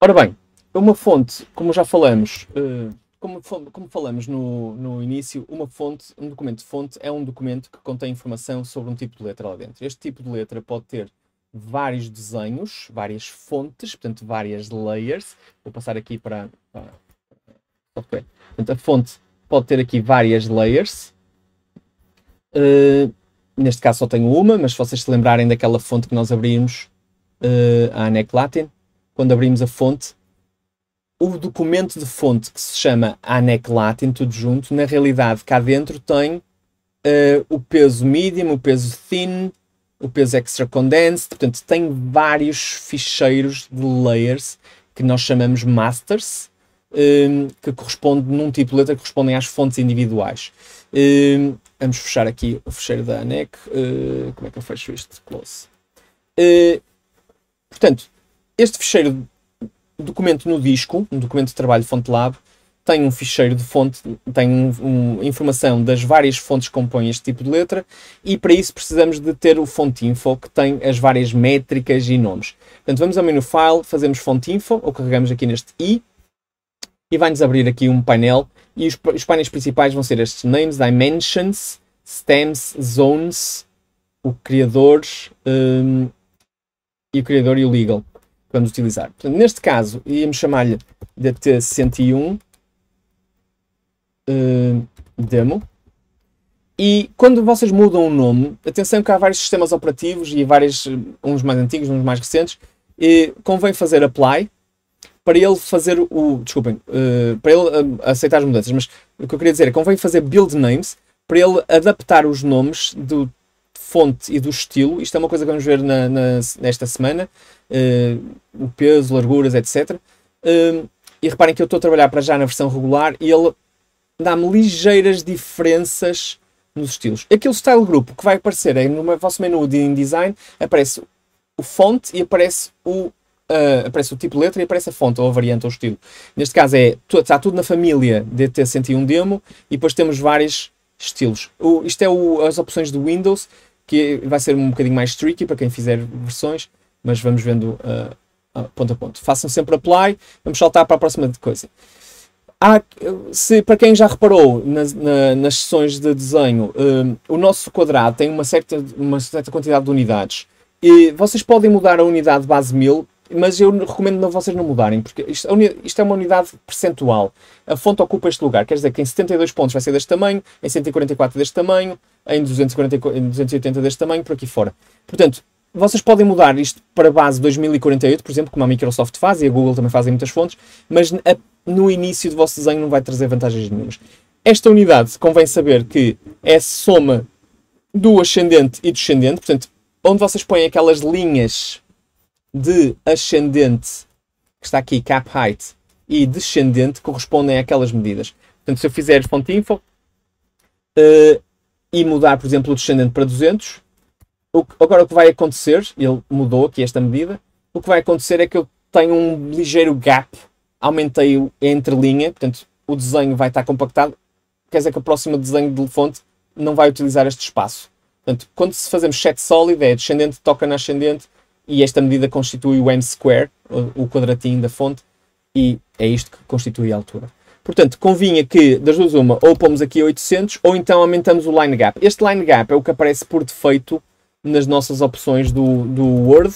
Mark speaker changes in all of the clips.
Speaker 1: Ora bem, é uma fonte, como já falamos, eh, como, como falamos no, no início, uma fonte, um documento de fonte é um documento que contém informação sobre um tipo de letra lá dentro. Este tipo de letra pode ter vários desenhos, várias fontes, portanto várias layers. Vou passar aqui para, para Portanto, a fonte pode ter aqui várias layers. Uh, neste caso só tenho uma, mas se vocês se lembrarem daquela fonte que nós abrimos, uh, a Anec Latin, quando abrimos a fonte, o documento de fonte que se chama ANEC Latin, tudo junto, na realidade cá dentro tem uh, o peso medium, o peso thin, o peso extra condensed, portanto tem vários ficheiros de layers que nós chamamos masters, um, eh, que correspondem num tipo de letra que correspondem às fontes individuais. Um, eh, vamos fechar aqui o ficheiro da ANEC. Uh, como é que eu fecho isto? Close. Uh, portanto, este ficheiro documento no disco, um documento de trabalho fonte lab, tem um ficheiro de fonte, tem um, um, informação das várias fontes que compõem este tipo de letra e para isso precisamos de ter o fontinfo que tem as várias métricas e nomes. Portanto, vamos ao menu File, fazemos fontinfo ou carregamos aqui neste i e vai-nos abrir aqui um painel e os, os painéis principais vão ser estes Names, Dimensions, Stems, Zones, o criadores um, e o criador e o Legal vamos utilizar. Portanto, neste caso, íamos chamar-lhe DT101 uh, eh, demo. E quando vocês mudam o nome, atenção que há vários sistemas operativos e vários, eh, uns mais antigos, uns mais recentes, e convém fazer apply para ele fazer o. Desculpem, eh, para ele aceitar as mudanças, mas o que eu queria dizer é convém fazer build names para ele adaptar os nomes do fonte e do estilo. Isto é uma coisa que vamos ver na, na, nesta semana. Eh, o peso, larguras, etc. Ehm, e reparem que eu estou a trabalhar para já na versão regular e ele dá-me ligeiras diferenças nos estilos. Aquele style group que vai aparecer aí no vosso menu de InDesign aparece o font e aparece o, uh, aparece o tipo de letra e aparece a fonte, ou a variante, ou o estilo. Neste caso é, está tudo na família DT101 Demo e depois temos vários estilos. O, isto é o, as opções do Windows, que vai ser um bocadinho mais tricky para quem fizer versões, mas vamos vendo uh, ponto a ponto. Façam sempre apply, vamos saltar para a próxima coisa. Há, se, para quem já reparou nas, na, nas sessões de desenho, ah, o nosso quadrado tem uma certa, uma certa quantidade de unidades. E vocês podem mudar a unidade base 1000, mas eu recomendo não, vocês não mudarem, porque isto, isto, é uma unidade percentual. A fonte ocupa este lugar, quer dizer que em 72 pontos vai ser deste tamanho, em 144 deste tamanho, em, 240, em 280 deste tamanho, por aqui fora. Portanto, vocês podem mudar isto para base 2048, por exemplo, como a Microsoft faz e a Google também fazem muitas fontes, mas a, no início do vosso desenho não vai trazer vantagens nenhumas. Esta unidade convém saber que é soma do ascendente e descendente, portanto, onde vocês põem aquelas linhas de ascendente, que está aqui, cap height, e descendente, correspondem àquelas medidas. Portanto, se eu fizer ponto info uh, e mudar, por exemplo, o descendente para 200, o que, agora o que vai acontecer, ele mudou aqui esta medida, o que vai acontecer é que eu tenho um ligeiro gap, aumentei o entrelinha, portanto o desenho vai estar compactado, quer dizer que o próximo desenho de fonte não vai utilizar este espaço. Portanto, quando se fazemos set sólido, é descendente toca na ascendente e esta medida constitui o m square, o, o quadratinho da fonte, e é isto que constitui a altura. Portanto, convinha que, das duas uma, ou pomos aqui 800, ou então aumentamos o line gap. Este line gap é o que aparece por defeito nas nossas opções do, do Word.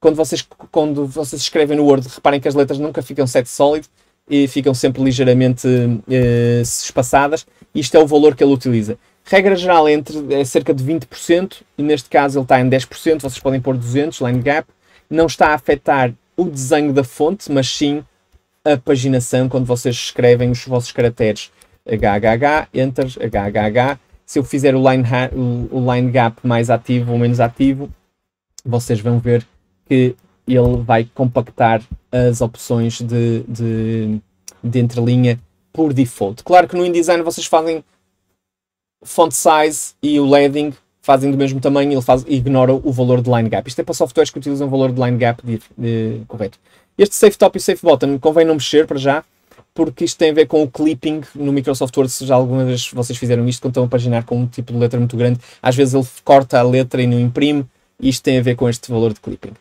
Speaker 1: Quando vocês, quando vocês escrevem no Word, reparem que as letras nunca ficam set solid e ficam sempre ligeiramente eh, espaçadas. Isto é o valor que ele utiliza. Regra geral é, entre, é cerca de 20%, e neste caso ele está em 10%, vocês podem pôr 200, line gap. Não está a afetar o desenho da fonte, mas sim a paginação quando vocês escrevem os vossos caracteres HHH, Enter, HHH, se eu fizer o line, o line gap mais ativo ou menos ativo, vocês vão ver que ele vai compactar as opções de, de, de entrelinha por default. Claro que no InDesign vocês fazem font size e o leading fazem do mesmo tamanho ele ignoram ignora o valor de line gap. Isto é para softwares que utilizam o valor de line gap de, de, correto. Este safe top e safe bottom convém não mexer para já, porque isto tem a ver com o clipping no Microsoft Word, se já alguma vez vocês fizeram isto, quando estão a paginar com um tipo de letra muito grande, às vezes ele corta a letra e não imprime, e isto tem a ver com este valor de clipping.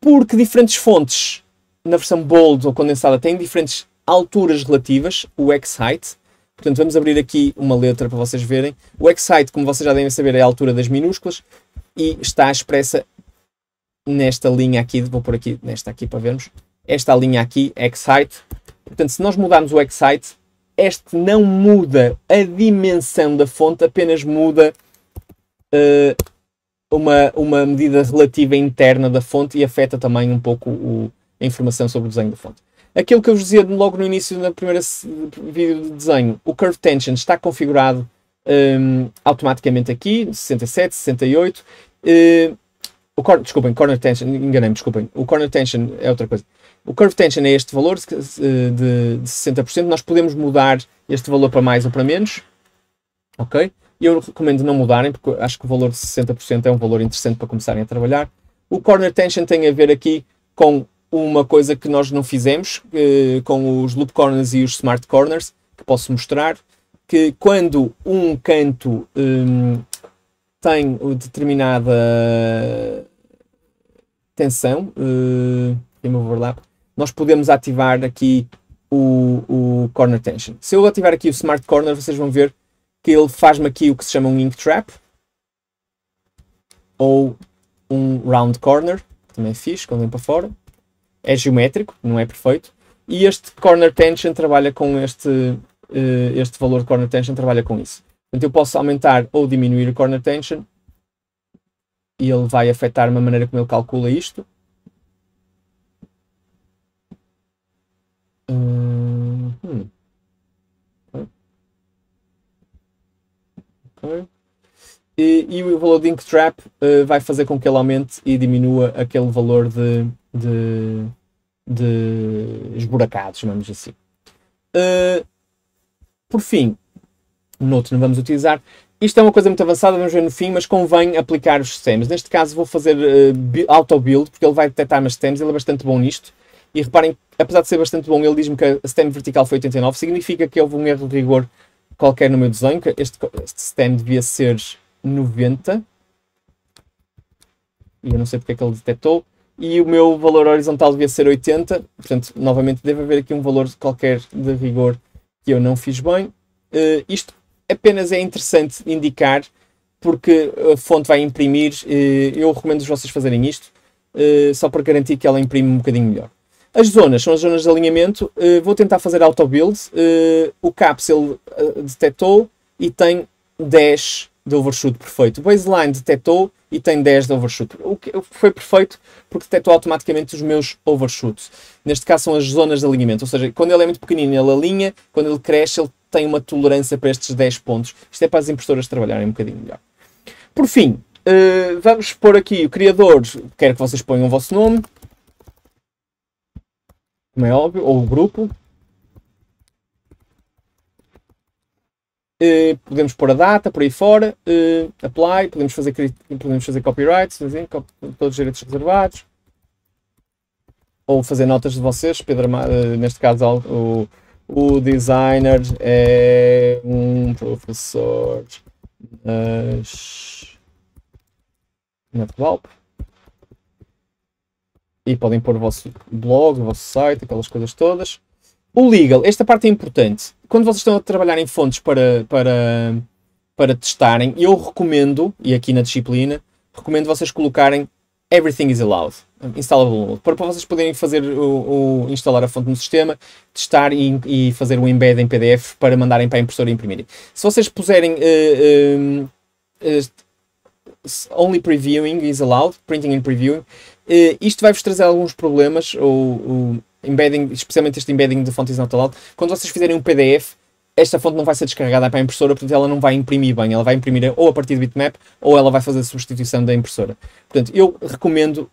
Speaker 1: Porque diferentes fontes, na versão bold ou condensada, têm diferentes alturas relativas, o X-height, portanto vamos abrir aqui uma letra para vocês verem, o X-height, como vocês já devem saber, é a altura das minúsculas, e está expressa nesta linha aqui, vou pôr aqui, nesta aqui para vermos, esta linha aqui, X-height, Portanto, se nós mudarmos o Excite, este não muda a dimensão da fonte, apenas muda uh, uma, uma medida relativa interna da fonte e afeta também um pouco o, a informação sobre o desenho da fonte. Aquilo que eu vos dizia logo no início do primeiro vídeo de desenho, o Curve Tension está configurado um, ehm, automaticamente aqui, 67, 68. Uh, o cor, desculpem, Corner Tension, enganei-me, desculpem. O Corner Tension é outra coisa. O curve tension é este valor de, de, 60%. Nós podemos mudar este valor para mais ou para menos. Ok? Eu recomendo não mudarem, porque acho que o valor de 60% é um valor interessante para começarem a trabalhar. O corner tension tem a ver aqui com uma coisa que nós não fizemos, eh, com os loop corners e os smart corners, que posso mostrar, que quando um canto um, tem determinada tensão, uh, eh, tem overlap, nós podemos ativar aqui o, o Corner Tension. Se eu ativar aqui o Smart Corner, vocês vão ver que ele faz-me aqui o que se chama um Ink Trap, ou um Round Corner, também é fiz quando vem para fora. É geométrico, não é perfeito. E este Corner Tension trabalha com este, eh, este valor de Corner Tension, trabalha com isso. Portanto, eu posso aumentar ou diminuir o Corner Tension e ele vai afetar a maneira como ele calcula isto. Hum. E, e, o valor de ink trap uh, vai fazer com que ele aumente e diminua aquele valor de, de, de esburacado, chamamos assim. Uh, por fim, note não vamos utilizar. Isto é uma coisa muito avançada, vamos ver no fim, mas convém aplicar os stems. Neste caso vou fazer uh, auto-build, porque ele vai detectar mais stems, ele é bastante bom nisto. E reparem, apesar de ser bastante bom, ele diz-me que a stem vertical foi 89, significa que houve um erro de rigor qualquer no meu desenho, que este, este stem devia ser 90. E eu não sei porque é que ele detectou. E o meu valor horizontal devia ser 80. Portanto, novamente, deve haver aqui um valor qualquer de rigor que eu não fiz bem. Uh, isto apenas é interessante indicar porque a fonte vai imprimir. Uh, eu recomendo vocês fazerem isto uh, só para garantir que ela imprime um bocadinho melhor. As zonas são as zonas de alinhamento. Uh, vou tentar fazer auto-build. Uh, o CAPS ele uh, detectou e tem 10 de overshoot perfeito. O baseline detectou e tem 10 de overshoot. O que foi perfeito porque detectou automaticamente os meus overshoots. Neste caso são as zonas de alinhamento, ou seja, quando ele é muito pequenino ele alinha, quando ele cresce ele tem uma tolerância para estes 10 pontos. Isto é para as impressoras trabalharem um bocadinho melhor. Por fim, vamos pôr aqui o criador, quero que vocês ponham o vosso nome, como é óbvio, ou o grupo. Uh, podemos pôr a data por aí fora, uh, apply, podemos fazer, podemos fazer copyrights, assim, cop todos os direitos reservados. Ou fazer notas de vocês, Pedro, uh, neste caso o, o designer é um professor Mas... na develop e podem pôr o vosso blog, o vosso site, aquelas coisas todas. O legal, esta parte é importante. Quando vocês estão a trabalhar em fontes para, para, para testarem, eu recomendo, e aqui na disciplina, recomendo vocês colocarem Everything is allowed, instalable, para, para vocês poderem fazer o, o, instalar a fonte no sistema, testar e, e fazer o um embed em PDF para mandarem para a impressora e imprimirem. Se vocês puserem uh, uh, uh, only previewing is allowed, printing and previewing, Uh, isto vai-vos trazer alguns problemas, ou, embedding, especialmente este embedding de fontes not allowed. Quando vocês fizerem um PDF, esta fonte não vai ser descarregada para a impressora, portanto ela não vai imprimir bem, ela vai imprimir ou a partir do bitmap ou ela vai fazer a substituição da impressora. Portanto, eu recomendo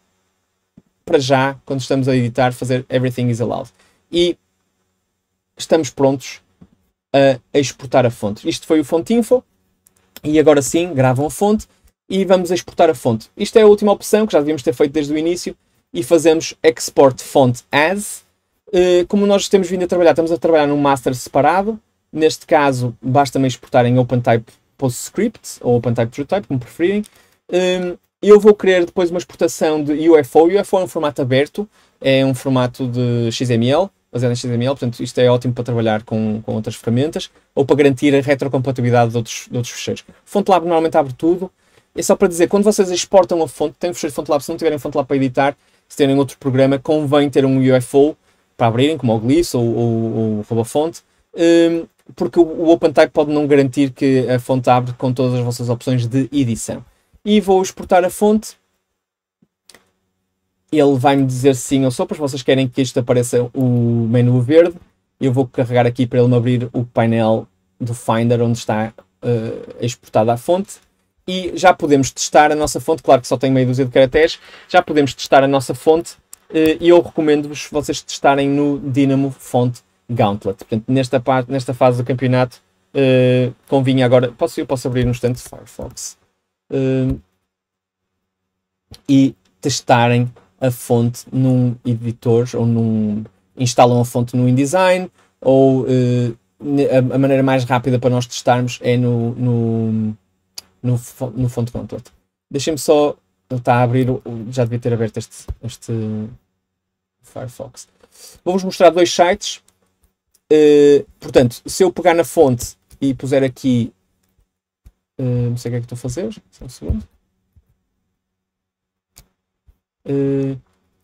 Speaker 1: para já, quando estamos a editar, fazer everything is allowed. E estamos prontos a, a exportar a fonte. Isto foi o Fontinfo e agora sim gravam a fonte e vamos exportar a fonte. Isto é a última opção que já devíamos ter feito desde o início e fazemos export font as. Eh, como nós temos vindo a trabalhar, estamos a trabalhar num master separado. Neste caso, basta também exportar em OpenType PostScript ou OpenType TrueType, como preferirem. Ehm, eu vou querer depois uma exportação de UFO. UFO é um formato aberto, é um formato de XML, baseado em XML, portanto isto é ótimo para trabalhar com, com outras ferramentas ou para garantir a retrocompatibilidade de outros, de outros fecheiros. FontLab normalmente abre tudo, é só para dizer, quando vocês exportam a fonte, têm que fonte FontLab, se não tiverem FontLab para editar, se tiverem outro programa, convém ter um UFO para abrirem, como o Gliss ou, o RoboFont, um, porque o, OpenTag OpenType pode não garantir que a fonte abre com todas as vossas opções de edição. E vou exportar a fonte. Ele vai-me dizer sim ou sopas, vocês querem que isto apareça o menu verde. Eu vou carregar aqui para ele me abrir o painel do Finder onde está uh, exportada a fonte e já podemos testar a nossa fonte. Claro que só tem meia dúzia de caracteres, já podemos testar a nossa fonte eh, e eu recomendo-vos vocês testarem no Dynamo Font Gauntlet. Portanto, nesta, parte, nesta fase do campeonato, uh, convinha agora. Posso, eu posso abrir um instante Firefox uh, e testarem a fonte num editor ou num. instalam a fonte no InDesign ou uh, a, a, maneira mais rápida para nós testarmos é no, no no, no fonte control. Deixem-me só. Ele está a abrir. Já devia ter aberto este, este Firefox. Vou-vos mostrar dois sites. Uh, portanto, se eu pegar na fonte e puser aqui. Uh, não sei o que é que estou a fazer. Só um segundo. Uh,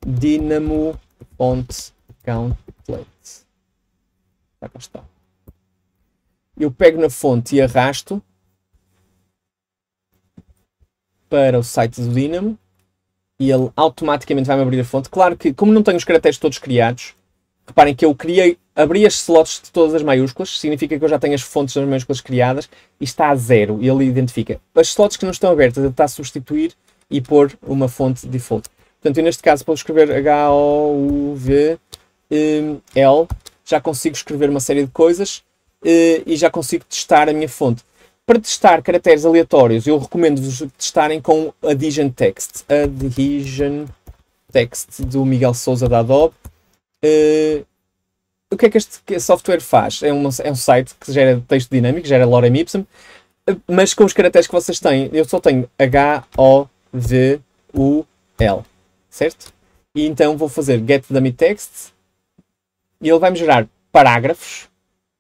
Speaker 1: Dynamo Font Count Já cá está. Eu pego na fonte e arrasto para o site do Dynamo e ele automaticamente vai-me abrir a fonte. Claro que, como não tenho os caracteres todos criados, reparem que eu criei, abri as slots de todas as maiúsculas, significa que eu já tenho as fontes das maiúsculas criadas e está a zero. E ele identifica as slots que não estão abertas, ele está a substituir e pôr uma fonte default. Portanto, eu neste caso, para escrever H-O-U-V-L, já consigo escrever uma série de coisas eh, e já consigo testar a minha fonte. Para testar caracteres aleatórios, eu recomendo-vos testarem com Adhesion Text. Adhesion Text do Miguel Souza da Adobe. Uh, o que é que este software faz? É, uma, é um site que gera texto dinâmico, gera lorem ipsum, eh, mas com os caracteres que vocês têm, eu só tenho H-O-V-U-L, certo? E então vou fazer get dummy text e ele vai-me gerar parágrafos.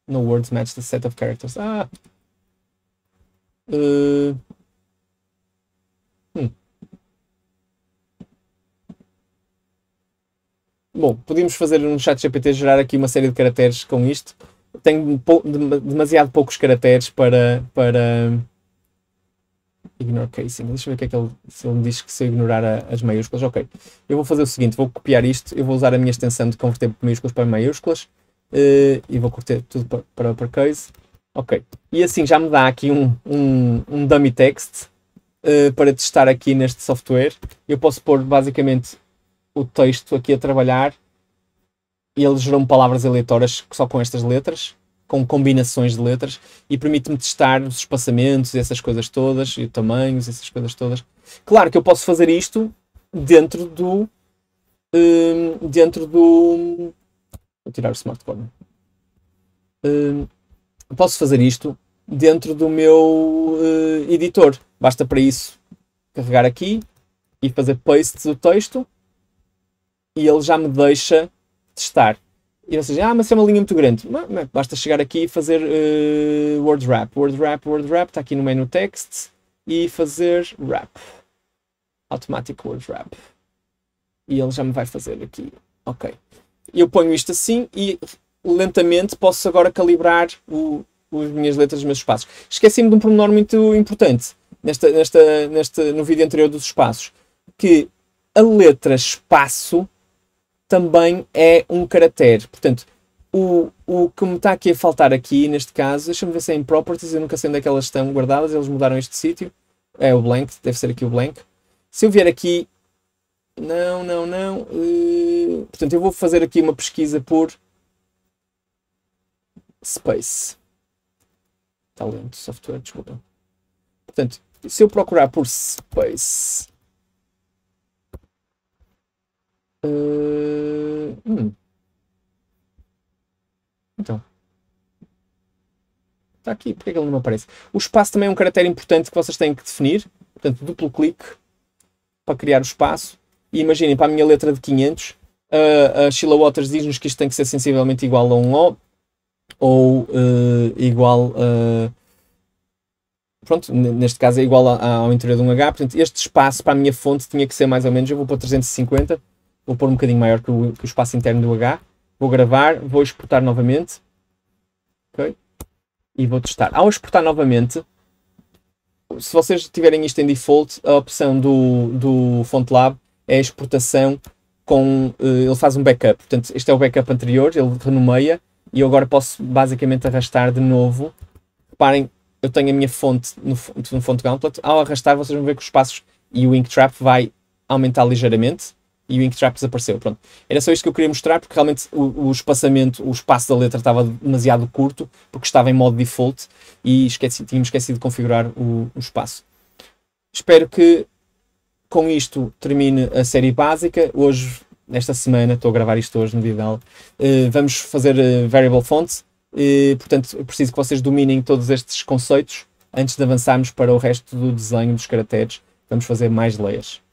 Speaker 1: No words match the set of characters. Ah, eh, hum. Bom, podíamos fazer um chat GPT gerar aqui uma série de caracteres com isto. Tenho demasiado poucos caracteres para, para hum, ignore casing. Deixa eu ver o que é que ele, se ele me diz que se eu ignorar a, as maiúsculas. Ok, eu vou fazer o seguinte: vou copiar isto, eu vou usar a minha extensão de converter maiúsculas para maiúsculas uh, e vou converter tudo para, para uppercase. Ok. E assim já me dá aqui um, um, um dummy text uh, para testar aqui neste software. Eu posso pôr basicamente o texto aqui a trabalhar e ele gerou-me palavras aleatórias só com estas letras, com combinações de letras e permite-me testar os espaçamentos essas coisas todas, e tamanhos, essas coisas todas. Claro que eu posso fazer isto dentro do. Um, ehm, dentro do. Vou tirar o smartphone. Um, ehm, posso fazer isto dentro do meu uh, editor. Basta para isso carregar aqui e fazer paste do texto e ele já me deixa testar. E não seja, ah, mas é uma linha muito grande. Não, não. Basta chegar aqui e fazer uh, word wrap. Word wrap, word wrap, está aqui no menu text e fazer wrap. Automatic word wrap. E ele já me vai fazer aqui. Ok. Eu ponho isto assim e lentamente posso agora calibrar o, as minhas letras, os meus espaços. Esqueci-me de um pormenor muito importante nesta, nesta, nesta, no vídeo anterior dos espaços, que a letra espaço também é um caractere. Portanto, o, o que me está aqui a faltar aqui, neste caso, deixa-me ver se é em Properties, eu nunca sei onde é que elas estão guardadas, eles mudaram este sítio. É o blank, deve ser aqui o blank. Se eu vier aqui... Não, não, não. Uh, portanto, eu vou fazer aqui uma pesquisa por Space. Talento, software, desculpa. Portanto, se eu procurar por Space. Uh, hum. Então. Está aqui, porque é que ele não aparece? O espaço também é um caractere importante que vocês têm que definir. Portanto, duplo clique para criar o espaço. E imaginem, para a minha letra de 500, a, a Sheila Waters diz-nos que isto tem que ser sensivelmente igual a um O ou uh, igual a. Pronto, neste caso é igual a, a, ao interior de um H, portanto, este espaço para a minha fonte tinha que ser mais ou menos. Eu vou pôr 350, vou pôr um bocadinho maior que o, que o espaço interno do H. Vou gravar, vou exportar novamente. Ok? E vou testar. Ao exportar novamente, se vocês tiverem isto em default, a opção do, do FontLab é a exportação com. Eh, ele faz um backup. Portanto, este é o backup anterior, ele renomeia e eu agora posso basicamente arrastar de novo. Reparem, eu tenho a minha fonte no, no fonte Gauntlet. Ao arrastar, vocês vão ver que os passos e o Ink Trap vai aumentar ligeiramente e o Ink Trap desapareceu. Pronto. Era só isto que eu queria mostrar, porque realmente o, o espaçamento, o espaço da letra estava demasiado curto, porque estava em modo default e esqueci, tínhamos esquecido de configurar o, o espaço. Espero que com isto termine a série básica. Hoje nesta semana, estou a gravar isto hoje no Vidal, uh, vamos fazer uh, variable font. Uh, portanto, preciso que vocês dominem todos estes conceitos antes de avançarmos para o resto do desenho dos caracteres. Vamos fazer mais layers.